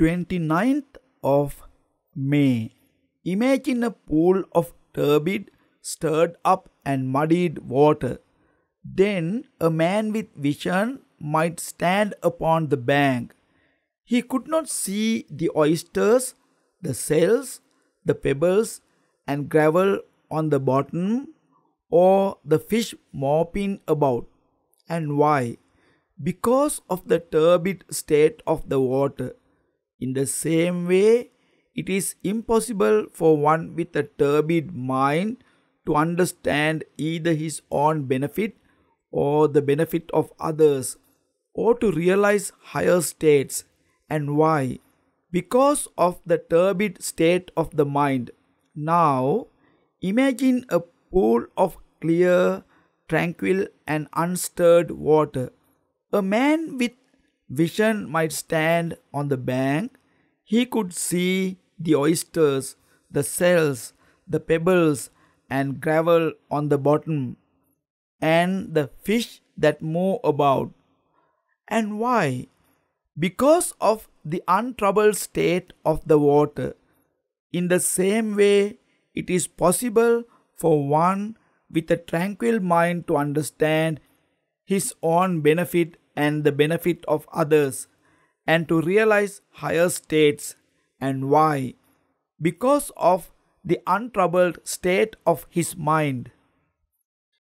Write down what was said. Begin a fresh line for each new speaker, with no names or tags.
29th of May. Imagine a pool of turbid, stirred up, and muddied water. Then a man with vision might stand upon the bank. He could not see the oysters, the shells, the pebbles, and gravel on the bottom, or the fish mopping about. And why? Because of the turbid state of the water in the same way, it is impossible for one with a turbid mind to understand either his own benefit or the benefit of others or to realize higher states. And why? Because of the turbid state of the mind. Now, imagine a pool of clear, tranquil, and unstirred water. A man with Vision might stand on the bank. He could see the oysters, the shells, the pebbles, and gravel on the bottom, and the fish that move about. And why? Because of the untroubled state of the water. In the same way, it is possible for one with a tranquil mind to understand his own benefit and the benefit of others and to realize higher states. And why? Because of the untroubled state of his mind.